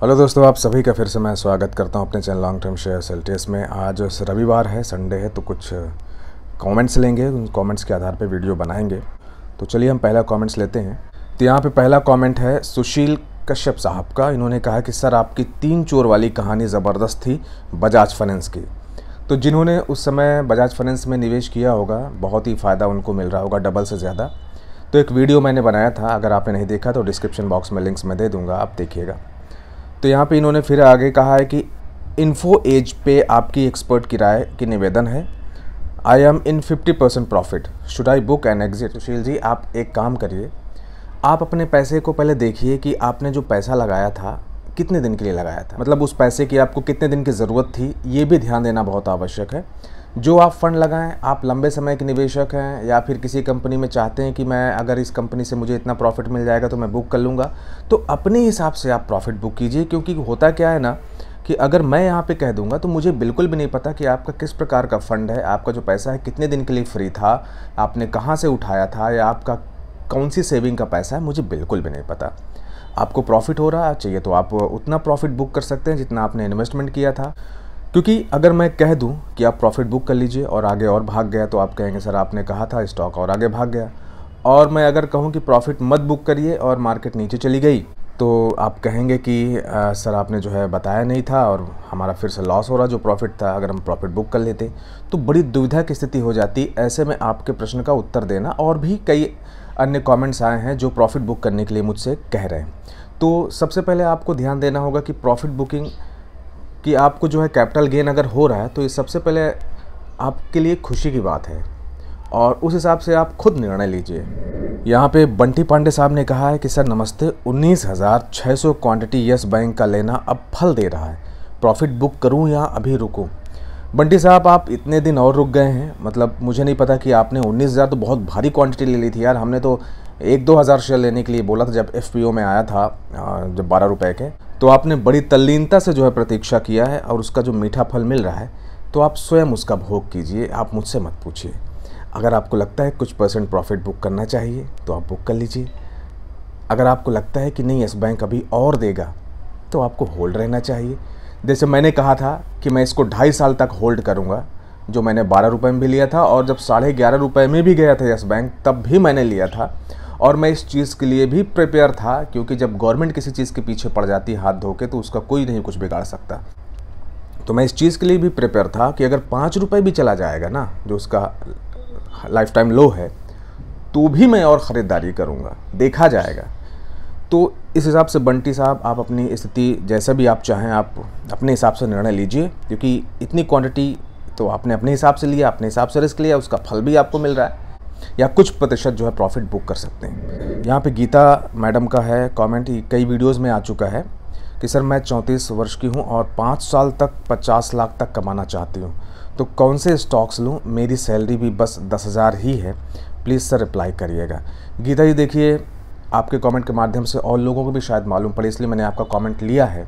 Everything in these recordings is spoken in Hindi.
हेलो दोस्तों आप सभी का फिर से मैं स्वागत करता हूं अपने channel long term share L में आज रविवार है संडे है तो कुछ कमेंट्स लेंगे उन कमेंट्स के आधार पर वीडियो बनाएंगे तो चलिए हम पहला कमेंट्स लेते हैं तो यहाँ पे पहला कमेंट है सुशील कश्यप साहब का इन्होंने कहा कि सर आपकी तीन चोर वाली कहानी ज़बरदस्त थी बजाज फाइनेंस की तो जिन्होंने उस समय बजाज फाइनेंस में निवेश किया होगा बहुत ही फ़ायदा उनको मिल रहा होगा डबल से ज़्यादा तो एक वीडियो मैंने बनाया था अगर आपने नहीं देखा तो डिस्क्रिप्शन बॉक्स में लिंक्स मैं दे दूँगा आप देखिएगा तो यहाँ पे इन्होंने फिर आगे कहा है कि इन्फो एज पे आपकी एक्सपर्ट की राय की निवेदन है I am in 50 percent profit should I book and exit Sushil ji आप एक काम करिए आप अपने पैसे को पहले देखिए कि आपने जो पैसा लगाया था कितने दिन के लिए लगाया था मतलब उस पैसे की आपको कितने दिन की ज़रूरत थी ये भी ध्यान देना बहुत आवश्यक है जो आप फ़ंड लगाएं आप लंबे समय के निवेशक हैं या फिर किसी कंपनी में चाहते हैं कि मैं अगर इस कंपनी से मुझे इतना प्रॉफिट मिल जाएगा तो मैं बुक कर लूँगा तो अपने हिसाब से आप प्रॉफिट बुक कीजिए क्योंकि होता क्या है ना कि अगर मैं यहाँ पे कह दूँगा तो मुझे बिल्कुल भी नहीं पता कि आपका किस प्रकार का फ़ंड है आपका जो पैसा है कितने दिन के लिए फ्री था आपने कहाँ से उठाया था या आपका कौन सी सेविंग का पैसा है मुझे बिल्कुल भी नहीं पता आपको प्रॉफिट हो रहा चाहिए तो आप उतना प्रॉफिट बुक कर सकते हैं जितना आपने इन्वेस्टमेंट किया था क्योंकि अगर मैं कह दूं कि आप प्रॉफिट बुक कर लीजिए और आगे और भाग गया तो आप कहेंगे सर आपने कहा था स्टॉक और आगे भाग गया और मैं अगर कहूं कि प्रॉफिट मत बुक करिए और मार्केट नीचे चली गई तो आप कहेंगे कि आ, सर आपने जो है बताया नहीं था और हमारा फिर से लॉस हो रहा जो प्रॉफिट था अगर हम प्रॉफिट बुक कर लेते तो बड़ी दुविधा की स्थिति हो जाती ऐसे में आपके प्रश्न का उत्तर देना और भी कई अन्य कमेंट्स आए हैं जो प्रॉफिट बुक करने के लिए मुझसे कह रहे हैं तो सबसे पहले आपको ध्यान देना होगा कि प्रॉफिट बुकिंग कि आपको जो है कैपिटल गेन अगर हो रहा है तो ये सबसे पहले आपके लिए खुशी की बात है और उस हिसाब से आप खुद निर्णय लीजिए यहाँ पे बंटी पांडे साहब ने कहा है कि सर नमस्ते उन्नीस हज़ार छः सौ क्वान्टिटी बैंक का लेना अब फल दे रहा है प्रॉफिट बुक करूँ या अभी रुकूँ बंटी साहब आप इतने दिन और रुक गए हैं मतलब मुझे नहीं पता कि आपने उन्नीस हज़ार तो बहुत भारी क्वांटिटी ले ली थी यार हमने तो एक दो हज़ार शेयर लेने के लिए बोला था जब एफ में आया था जब बारह रुपये के तो आपने बड़ी तल्लीनता से जो है प्रतीक्षा किया है और उसका जो मीठा फल मिल रहा है तो आप स्वयं उसका भोग कीजिए आप मुझसे मत पूछिए अगर आपको लगता है कुछ परसेंट प्रॉफिट बुक करना चाहिए तो आप बुक कर लीजिए अगर आपको लगता है कि नहीं यस बैंक अभी और देगा तो आपको होल्ड रहना चाहिए जैसे मैंने कहा था कि मैं इसको ढाई साल तक होल्ड करूँगा जो मैंने बारह रुपये में भी लिया था और जब साढ़े ग्यारह रुपये में भी गया था यस बैंक तब भी मैंने लिया था और मैं इस चीज़ के लिए भी प्रिपेयर था क्योंकि जब गवर्नमेंट किसी चीज़ के पीछे पड़ जाती है हाथ धो के तो उसका कोई नहीं कुछ बिगाड़ सकता तो मैं इस चीज़ के लिए भी प्रिपेयर था कि अगर पाँच रुपये भी चला जाएगा ना जो उसका लाइफ टाइम लो है तो भी मैं और ख़रीदारी करूँगा देखा जाएगा तो इस हिसाब से बंटी साहब आप अपनी स्थिति जैसा भी आप चाहें आप अपने हिसाब से निर्णय लीजिए क्योंकि इतनी क्वांटिटी तो आपने अपने हिसाब से लिया अपने हिसाब से रिस्क लिया उसका फल भी आपको मिल रहा है या कुछ प्रतिशत जो है प्रॉफिट बुक कर सकते हैं यहाँ पे गीता मैडम का है कमेंट कई वीडियोस में आ चुका है कि सर मैं 34 वर्ष की हूँ और पाँच साल तक 50 लाख तक कमाना चाहती हूँ तो कौन से स्टॉक्स लूँ मेरी सैलरी भी बस दस हज़ार ही है प्लीज़ सर रिप्लाई करिएगा गीता जी देखिए आपके कमेंट के माध्यम से और लोगों को भी शायद मालूम पड़े इसलिए मैंने आपका कमेंट लिया है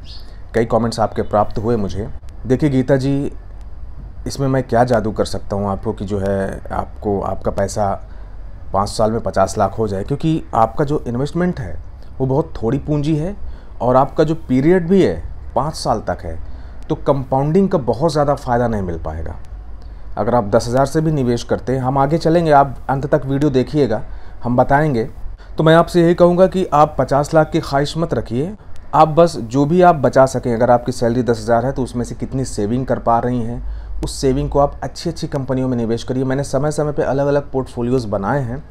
कई कमेंट्स आपके प्राप्त हुए मुझे देखिए गीता जी इसमें मैं क्या जादू कर सकता हूँ आपको कि जो है आपको आपका पैसा पाँच साल में पचास लाख हो जाए क्योंकि आपका जो इन्वेस्टमेंट है वो बहुत थोड़ी पूंजी है और आपका जो पीरियड भी है पाँच साल तक है तो कंपाउंडिंग का बहुत ज़्यादा फ़ायदा नहीं मिल पाएगा अगर आप दस हज़ार से भी निवेश करते हैं हम आगे चलेंगे आप अंत तक वीडियो देखिएगा हम बताएंगे तो मैं आपसे यही कहूँगा कि आप पचास लाख की ख्वाहिश मत रखिए आप बस जो भी आप बचा सकें अगर आपकी सैलरी दस हज़ार है तो उसमें से कितनी सेविंग कर पा रही हैं उस सेविंग को आप अच्छी अच्छी कंपनियों में निवेश करिए मैंने समय समय पर अलग अलग पोर्टफोलियोज़ बनाए हैं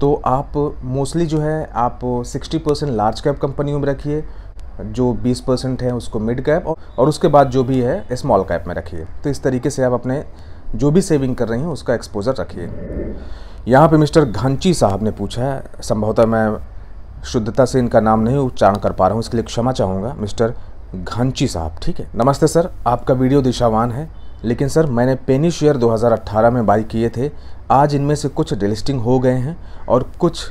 तो आप मोस्टली जो है आप 60 परसेंट लार्ज कैप कंपनियों में रखिए जो 20 परसेंट है उसको मिड कैप और उसके बाद जो भी है स्मॉल कैप में रखिए तो इस तरीके से आप अपने जो भी सेविंग कर रही हैं उसका एक्सपोजर रखिए यहाँ पे मिस्टर घंची साहब ने पूछा है संभवतः मैं शुद्धता से इनका नाम नहीं उच्चारण कर पा रहा हूँ इसके लिए क्षमा चाहूँगा मिस्टर घंची साहब ठीक है नमस्ते सर आपका वीडियो दिशावान है लेकिन सर मैंने पेनी शेयर 2018 में बाई किए थे आज इनमें से कुछ डिलिस्टिंग हो गए हैं और कुछ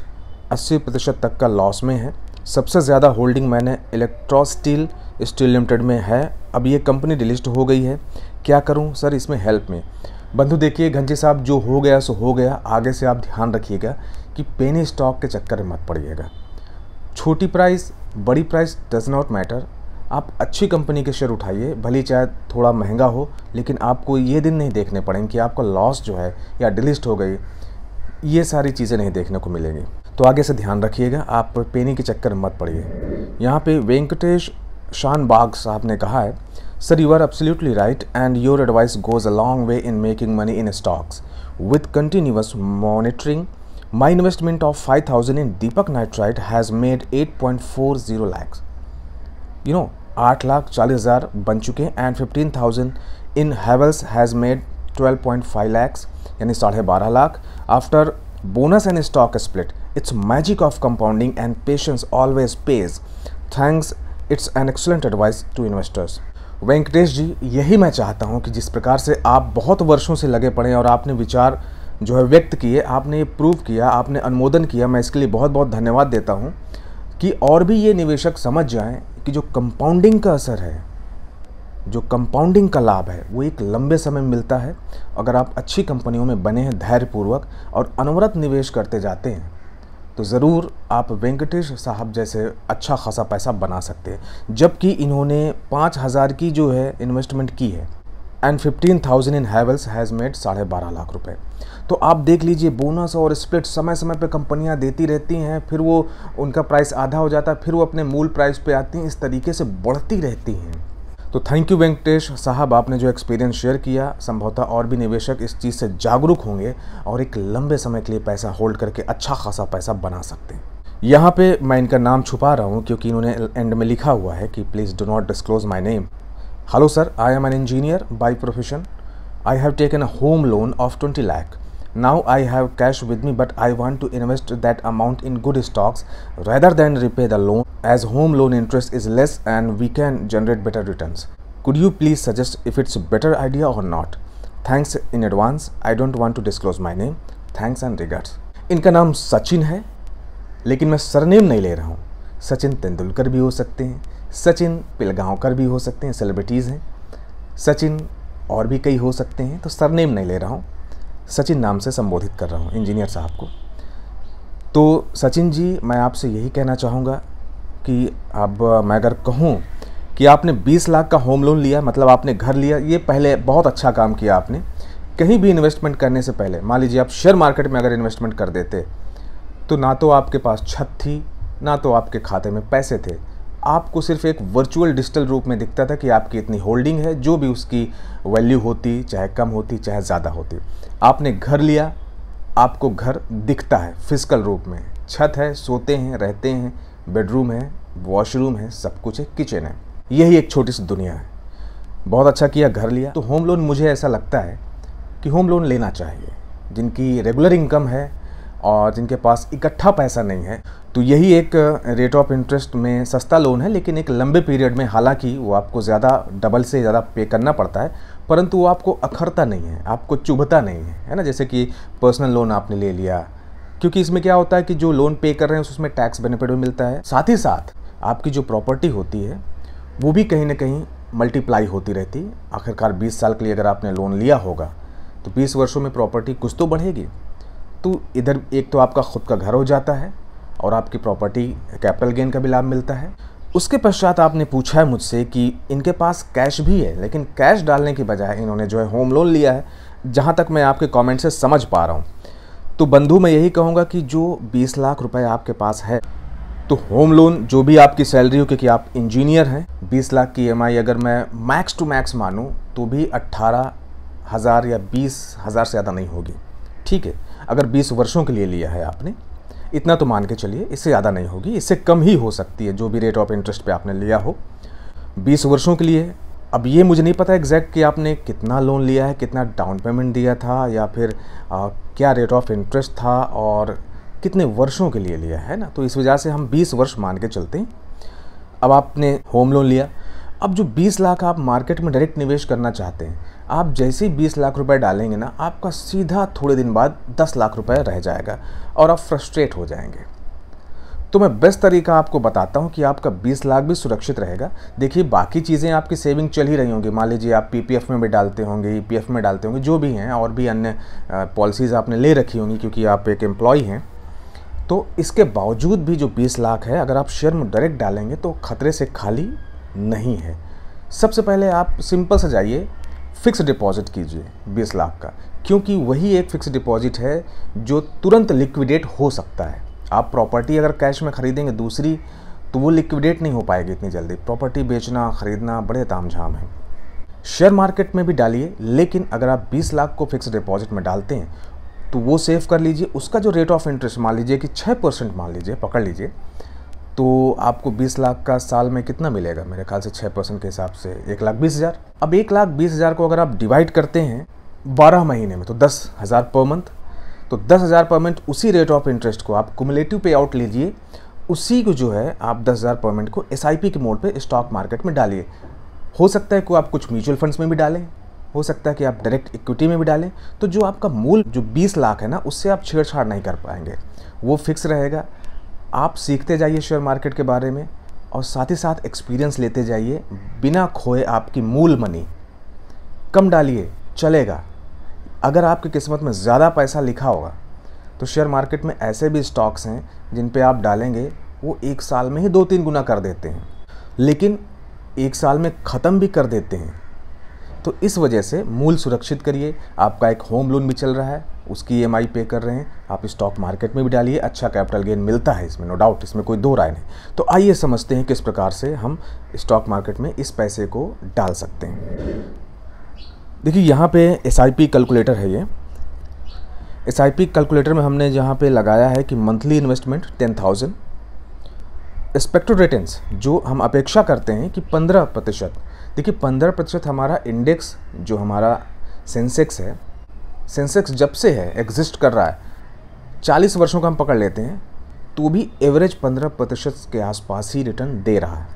80 प्रतिशत तक का लॉस में है सबसे ज़्यादा होल्डिंग मैंने इलेक्ट्रोस्टील स्टील लिमिटेड में है अब ये कंपनी डिलिस्ट हो गई है क्या करूं सर इसमें हेल्प में बंधु देखिए घंजी साहब जो हो गया सो हो गया आगे से आप ध्यान रखिएगा कि पेनी स्टॉक के चक्कर में मत पड़िएगा छोटी प्राइस बड़ी प्राइस डज नॉट मैटर आप अच्छी कंपनी के शेयर उठाइए भले चाहे थोड़ा महंगा हो लेकिन आपको ये दिन नहीं देखने पड़ेंगे कि आपका लॉस जो है या डिलिस्ट हो गई ये सारी चीज़ें नहीं देखने को मिलेंगी तो आगे से ध्यान रखिएगा आप पेनी के चक्कर मत पड़िए यहाँ पे वेंकटेश शान बाग साहब ने कहा है sir you are absolutely right and your advice goes a long way in making money in stocks investment of five thousand in Deepak Nitrite has made eight point four zero lakhs you know आठ लाख चालीस हज़ार बन चुके हैं and fifteen thousand in Havells has made twelve point five lakhs यानी साढ़े बारह lakh after bonus and stock split it's magic of compounding and patience always pays thanks it's an excellent advice to investors Venkatesh ji यही मैं चाहता हूँ कि जिस प्रकार से आप बहुत वर्षों से लगे पड़े और आपने विचार जो है व्यक्त किए आपने ये प्रूव किया आपने अनुमोदन किया मैं इसके लिए बहुत बहुत धन्यवाद देता हूँ कि और भी ये निवेशक समझ जाएं कि जो कंपाउंडिंग का असर है जो कंपाउंडिंग का लाभ है वो एक लंबे समय में मिलता है अगर आप अच्छी कंपनियों में बने हैं धैर्यपूर्वक और अनवरत निवेश करते जाते हैं तो ज़रूर आप वेंकटेश साहब जैसे अच्छा खासा पैसा बना सकते हैं जबकि इन्होंने पाँच हज़ार की जो है इन्वेस्टमेंट की है and fifteen thousand in Havells has made साढ़े बारह लाख रुपए तो आप देख लीजिए बोनस और स्प्लिट समय समय पे कंपनियां देती रहती हैं फिर वो उनका प्राइस आधा हो जाता है फिर वो अपने मूल प्राइस पे आती हैं इस तरीके से बढ़ती रहती हैं तो थैंक यू वेंकटेश साहब आपने जो एक्सपीरियंस शेयर किया संभवतः और भी निवेशक इस चीज़ से जागरूक होंगे और एक लंबे समय के लिए पैसा होल्ड करके अच्छा खासा पैसा बना सकते हैं यहाँ पे मैं इनका नाम छुपा रहा हूँ क्योंकि इन्होंने एंड में लिखा हुआ है कि please do not disclose my name Hello sir, I am an engineer by profession. I have taken a home loan of 20 lakh. Now I have cash with me but I want to invest that amount in good stocks rather than repay the loan as home loan interest is less and we can generate better returns. Could you please suggest if it's a better idea or not? Thanks in advance. I don't want to disclose my name. Thanks and regards इनका नाम सचिन है लेकिन मैं सरनेम नहीं ले रहा हूँ सचिन तेंदुलकर भी हो सकते हैं सचिन पिलगांवकर भी हो सकते हैं सेलिब्रिटीज़ हैं सचिन और भी कई हो सकते हैं तो सरनेम नहीं ले रहा हूँ सचिन नाम से संबोधित कर रहा हूँ इंजीनियर साहब को तो सचिन जी मैं आपसे यही कहना चाहूँगा कि अब मैं अगर कहूँ कि आपने 20 लाख का होम लोन लिया मतलब आपने घर लिया ये पहले बहुत अच्छा काम किया आपने कहीं भी इन्वेस्टमेंट करने से पहले मान लीजिए आप शेयर मार्केट में अगर इन्वेस्टमेंट कर देते तो ना तो आपके पास छत थी ना तो आपके खाते में पैसे थे आपको सिर्फ एक वर्चुअल डिजिटल रूप में दिखता था कि आपकी इतनी होल्डिंग है जो भी उसकी वैल्यू होती चाहे कम होती चाहे ज़्यादा होती आपने घर लिया आपको घर दिखता है फिजिकल रूप में छत है सोते हैं रहते हैं बेडरूम है वॉशरूम है सब कुछ है किचन है यही एक छोटी सी दुनिया है बहुत अच्छा किया घर लिया तो होम लोन मुझे ऐसा लगता है कि होम लोन लेना चाहिए जिनकी रेगुलर इनकम है और जिनके पास इकट्ठा पैसा नहीं है तो यही एक रेट ऑफ इंटरेस्ट में सस्ता लोन है लेकिन एक लंबे पीरियड में हालांकि वो आपको ज़्यादा डबल से ज़्यादा पे करना पड़ता है परंतु वो आपको अखरता नहीं है आपको चुभता नहीं है है ना जैसे कि पर्सनल लोन आपने ले लिया क्योंकि इसमें क्या होता है कि जो लोन पे कर रहे हैं उसमें टैक्स बेनिफिट भी मिलता है साथ ही साथ आपकी जो प्रॉपर्टी होती है वो भी कहीं ना कहीं मल्टीप्लाई होती रहती आखिरकार 20 साल के लिए अगर आपने लोन लिया होगा तो 20 वर्षों में प्रॉपर्टी कुछ तो बढ़ेगी तो इधर एक तो आपका खुद का घर हो जाता है और आपकी प्रॉपर्टी कैपिटल गेन का भी लाभ मिलता है उसके पश्चात आपने पूछा है मुझसे कि इनके पास कैश भी है लेकिन कैश डालने की बजाय इन्होंने जो है होम लोन लिया है जहाँ तक मैं आपके कमेंट से समझ पा रहा हूँ तो बंधु मैं यही कहूँगा कि जो 20 लाख रुपए आपके पास है तो होम लोन जो भी आपकी सैलरी हो क्योंकि आप इंजीनियर हैं 20 लाख की ईएमआई e अगर मैं मैक्स टू मैक्स मानूँ तो भी अट्ठारह हज़ार या बीस हज़ार से ज़्यादा नहीं होगी ठीक है अगर 20 वर्षों के लिए लिया है आपने इतना तो मान के चलिए इससे ज़्यादा नहीं होगी इससे कम ही हो सकती है जो भी रेट ऑफ इंटरेस्ट पे आपने लिया हो 20 वर्षों के लिए अब ये मुझे नहीं पता एग्जैक्ट कि आपने कितना लोन लिया है कितना डाउन पेमेंट दिया था या फिर आ, क्या रेट ऑफ इंटरेस्ट था और कितने वर्षों के लिए लिया है ना तो इस वजह से हम 20 वर्ष मान के चलते हैं अब आपने होम लोन लिया अब जो 20 लाख आप मार्केट में डायरेक्ट निवेश करना चाहते हैं आप जैसे ही बीस लाख रुपए डालेंगे ना आपका सीधा थोड़े दिन बाद दस लाख रुपए रह जाएगा और आप फ्रस्ट्रेट हो जाएंगे तो मैं बेस्ट तरीका आपको बताता हूँ कि आपका 20 लाख भी सुरक्षित रहेगा देखिए बाकी चीज़ें आपकी सेविंग चल ही रही होंगी मान लीजिए आप पीपीएफ में भी डालते होंगे ई e में डालते होंगे जो भी हैं और भी अन्य पॉलिसीज़ आपने ले रखी होंगी क्योंकि आप एक एम्प्लॉय हैं तो इसके बावजूद भी जो 20 लाख है अगर आप शेयर में डायरेक्ट डालेंगे तो खतरे से खाली नहीं है सबसे पहले आप सिंपल से जाइए फिक्स डिपॉजिट कीजिए बीस लाख का क्योंकि वही एक फिक्स डिपॉजिट है जो तुरंत लिक्विडेट हो सकता है आप प्रॉपर्टी अगर कैश में ख़रीदेंगे दूसरी तो वो लिक्विडेट नहीं हो पाएगी इतनी जल्दी प्रॉपर्टी बेचना ख़रीदना बड़े ताम झाम है शेयर मार्केट में भी डालिए लेकिन अगर आप 20 लाख को फिक्स डिपॉजिट में डालते हैं तो वो सेव कर लीजिए उसका जो रेट ऑफ इंटरेस्ट मान लीजिए कि 6 परसेंट मान लीजिए पकड़ लीजिए तो आपको 20 लाख का साल में कितना मिलेगा मेरे ख्याल से 6 परसेंट के हिसाब से एक लाख बीस हज़ार अब एक लाख बीस हज़ार को अगर आप डिवाइड करते हैं 12 महीने में तो दस हज़ार पर मंथ तो दस हज़ार पर मंथ उसी रेट ऑफ इंटरेस्ट को आप कुमलेटिव पे आउट लीजिए उसी को जो है आप दस हज़ार पर मंथ को एस के मोड पर स्टॉक मार्केट में डालिए हो सकता है कि आप कुछ म्यूचुअल फंड्स में भी डालें हो सकता है कि आप डायरेक्ट इक्विटी में भी डालें तो जो आपका मूल जो 20 लाख है ना उससे आप छेड़छाड़ नहीं कर पाएंगे वो फिक्स रहेगा आप सीखते जाइए शेयर मार्केट के बारे में और साथ ही साथ एक्सपीरियंस लेते जाइए बिना खोए आपकी मूल मनी कम डालिए चलेगा अगर आपकी किस्मत में ज़्यादा पैसा लिखा होगा तो शेयर मार्केट में ऐसे भी स्टॉक्स हैं जिन पे आप डालेंगे वो एक साल में ही दो तीन गुना कर देते हैं लेकिन एक साल में ख़त्म भी कर देते हैं तो इस वजह से मूल सुरक्षित करिए आपका एक होम लोन भी चल रहा है उसकी ई e पे कर रहे हैं आप स्टॉक मार्केट में भी डालिए अच्छा कैपिटल गेन मिलता है इसमें नो डाउट इसमें कोई दो राय नहीं तो आइए समझते हैं किस प्रकार से हम स्टॉक मार्केट में इस पैसे को डाल सकते हैं देखिए यहाँ पे एस कैलकुलेटर है ये एस कैलकुलेटर में हमने जहाँ पे लगाया है कि monthly investment ten thousand expected return जो हम अपेक्षा करते हैं कि पंद्रह प्रतिशत देखिए पंद्रह प्रतिशत हमारा इंडेक्स जो हमारा सेंसेक्स है सेंसेक्स जब से है एग्जिस्ट कर रहा है चालीस वर्षों का हम पकड़ लेते हैं तो भी एवरेज पंद्रह प्रतिशत के आसपास ही रिटर्न दे रहा है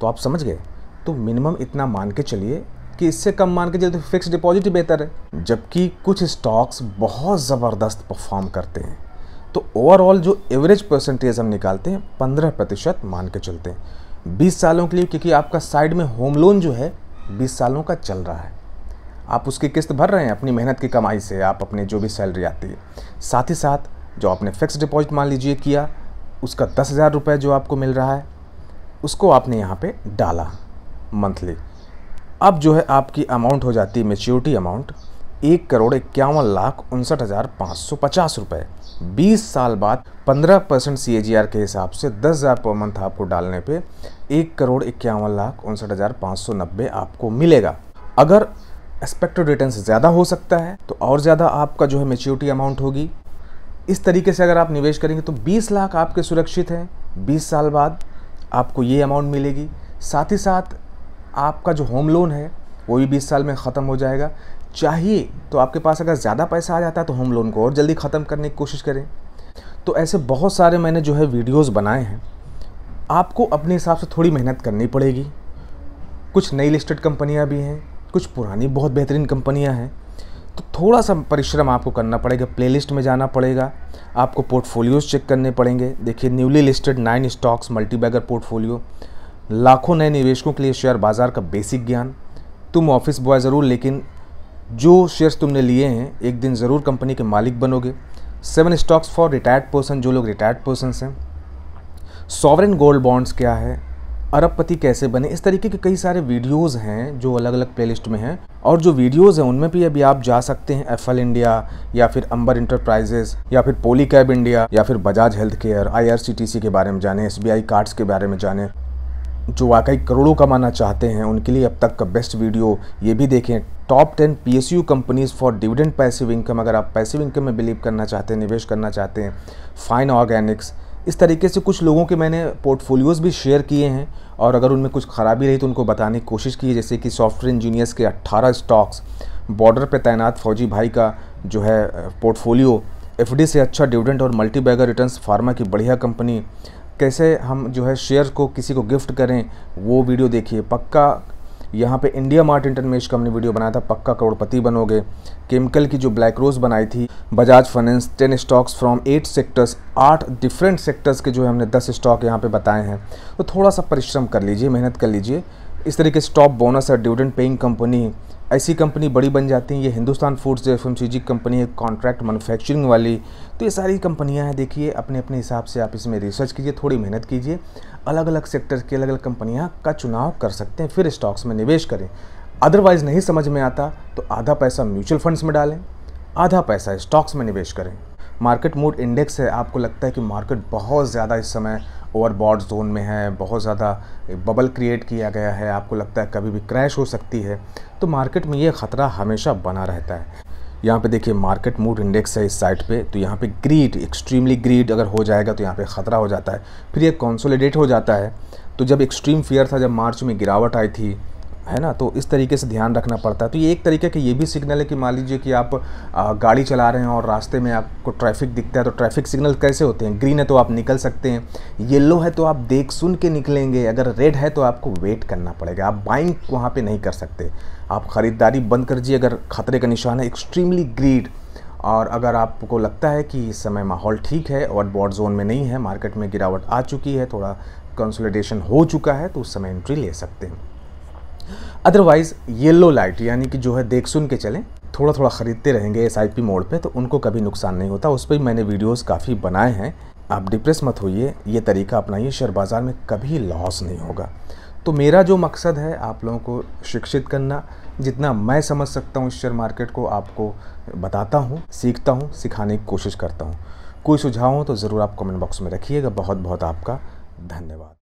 तो आप समझ गए तो मिनिमम इतना मान के चलिए कि इससे कम मान के चलिए तो फिक्स डिपॉजिट ही बेहतर है जबकि कुछ स्टॉक्स बहुत ज़बरदस्त परफॉर्म करते हैं तो ओवरऑल जो एवरेज परसेंटेज हम निकालते हैं पंद्रह प्रतिशत मान के चलते हैं बीस सालों के लिए क्योंकि आपका साइड में होम लोन जो है बीस सालों का चल रहा है आप उसकी किस्त भर रहे हैं अपनी मेहनत की कमाई से आप अपने जो भी सैलरी आती है साथ ही साथ जो आपने फिक्स डिपॉजिट मान लीजिए किया उसका दस हज़ार रुपये जो आपको मिल रहा है उसको आपने यहाँ पे डाला मंथली अब जो है आपकी अमाउंट हो जाती है मेच्योरिटी अमाउंट एक करोड़ इक्यावन लाख उनसठ हज़ार पाँच सौ पचास रुपये बीस साल बाद पंद्रह परसेंट सी के हिसाब से दस हज़ार पर मंथ आपको डालने पे एक करोड़ इक्यावन लाख उनसठ हज़ार पाँच सौ नब्बे आपको मिलेगा अगर एक्सपेक्टेड रिटर्न ज़्यादा हो सकता है तो और ज़्यादा आपका जो है मेच्योरिटी अमाउंट होगी इस तरीके से अगर आप निवेश करेंगे तो 20 लाख आपके सुरक्षित हैं 20 साल बाद आपको ये अमाउंट मिलेगी साथ ही साथ आपका जो होम लोन है वो भी 20 साल में ख़त्म हो जाएगा चाहिए तो आपके पास अगर ज़्यादा पैसा आ जाता है तो होम लोन को और जल्दी ख़त्म करने की कोशिश करें तो ऐसे बहुत सारे मैंने जो है वीडियोज़ बनाए हैं आपको अपने हिसाब से थोड़ी मेहनत करनी पड़ेगी कुछ नई लिस्टेड कंपनियाँ भी हैं कुछ पुरानी बहुत बेहतरीन कंपनियाँ हैं तो थोड़ा सा परिश्रम आपको करना पड़ेगा प्ले में जाना पड़ेगा आपको पोर्टफोलियोज चेक करने पड़ेंगे देखिए newly listed nine stocks multibagger portfolio लाखों नए निवेशकों के लिए शेयर बाज़ार का बेसिक ज्ञान तुम ऑफिस बॉय ज़रूर लेकिन जो शेयर्स तुमने लिए हैं एक दिन ज़रूर कंपनी के मालिक बनोगे seven stocks for retired person जो लोग रिटायर्ड पर्सनस हैं सॉवरन गोल्ड बॉन्ड्स क्या है अरबपति कैसे बने इस तरीके के कई सारे वीडियोस हैं जो अलग अलग प्लेलिस्ट में हैं और जो वीडियोस हैं उनमें भी अभी आप जा सकते हैं एफ इंडिया या फिर अंबर इंटरप्राइजेस या फिर पोली कैब इंडिया या फिर बजाज हेल्थ केयर आई के बारे में जाने एस कार्ड्स के बारे में जाने जो वाकई करोड़ों कमाना चाहते हैं उनके लिए अब तक का बेस्ट वीडियो ये भी देखें top ten P S U companies for dividend passive income अगर आप पैसिव इनकम में बिलीव करना चाहते हैं निवेश करना चाहते हैं फाइन ऑर्गेनिक्स इस तरीके से कुछ लोगों के मैंने पोर्टफोलियोज़ भी शेयर किए हैं और अगर उनमें कुछ ख़राबी रही तो उनको बताने की कोशिश की जैसे कि सॉफ्टवेयर इंजीनियर्स के 18 स्टॉक्स बॉर्डर पर तैनात फौजी भाई का जो है पोर्टफोलियो एफ से अच्छा डिविडेंट और मल्टी बैगर रिटर्न फार्मा की बढ़िया कंपनी कैसे हम जो है शेयर को किसी को गिफ्ट करें वो वीडियो देखिए पक्का यहाँ पे इंडिया मार्ट इंटरमेश का हमने वीडियो बनाया था पक्का करोड़पति बनोगे केमिकल की जो ब्लैक रोज बनाई थी Bajaj Finance ten stocks from eight sectors आठ डिफरेंट सेक्टर्स के जो है हमने दस स्टॉक यहाँ पे बताए हैं तो थोड़ा सा परिश्रम कर लीजिए मेहनत कर लीजिए इस तरीके से बोनस और डिविडेंड पेइंग कंपनी ऐसी कंपनी बड़ी बन जाती हैं ये हिंदुस्तान फूड्स जो एफ कंपनी है कॉन्ट्रैक्ट मैनुफैक्चरिंग वाली तो ये सारी कंपनियां हैं देखिए अपने अपने हिसाब से आप इसमें रिसर्च कीजिए थोड़ी मेहनत कीजिए अलग अलग सेक्टर की अलग अलग कंपनियां का चुनाव कर सकते हैं फिर स्टॉक्स में निवेश करें अदरवाइज़ नहीं समझ में आता तो आधा पैसा म्यूचुअल फंड्स में डालें आधा पैसा स्टॉक्स में निवेश करें मार्केट मूड इंडेक्स है आपको लगता है कि मार्केट बहुत ज़्यादा इस समय ओवरबॉड जोन में है बहुत ज़्यादा बबल क्रिएट किया गया है आपको लगता है कभी भी क्रैश हो सकती है तो मार्केट में ये ख़तरा हमेशा बना रहता है यहाँ पे देखिए मार्केट मूड इंडेक्स है इस साइट पे तो यहाँ पे ग्रीड एक्सट्रीमली ग्रीड अगर हो जाएगा तो यहाँ पे ख़तरा हो जाता है फिर ये कॉन्सोलीडेट हो जाता है तो जब एक्सट्रीम फियर था जब मार्च में गिरावट आई थी है ना तो इस तरीके से ध्यान रखना पड़ता है तो ये एक तरीके का ये भी सिग्नल है कि मान लीजिए कि आप गाड़ी चला रहे हैं और रास्ते में आपको ट्रैफिक दिखता है तो ट्रैफिक सिग्नल कैसे होते हैं ग्रीन है तो आप निकल सकते हैं येलो है तो आप देख सुन के निकलेंगे अगर रेड है तो आपको वेट करना पड़ेगा आप बाइंग वहाँ पर नहीं कर सकते आप ख़रीदारी बंद कर दीजिए अगर खतरे का निशान है एक्सट्रीमली ग्रीड और अगर आपको लगता है कि इस समय माहौल ठीक है और बॉड जोन में नहीं है मार्केट में गिरावट आ चुकी है थोड़ा कंसोलिडेशन हो चुका है तो उस समय एंट्री ले सकते हैं अदरवाइज़ येलो लाइट यानी कि जो है देख सुन के चलें थोड़ा थोड़ा ख़रीदते रहेंगे एस आई मोड पर तो उनको कभी नुकसान नहीं होता उस पर मैंने वीडियोज़ काफ़ी बनाए हैं आप डिप्रेस मत होइए ये तरीका अपनाइए शेयर बाज़ार में कभी लॉस नहीं होगा तो मेरा जो मकसद है आप लोगों को शिक्षित करना जितना मैं समझ सकता हूँ शेयर मार्केट को आपको बताता हूँ सीखता हूँ सिखाने की कोशिश करता हूँ कोई सुझाव हो तो ज़रूर आप कमेंट बॉक्स में रखिएगा बहुत बहुत आपका धन्यवाद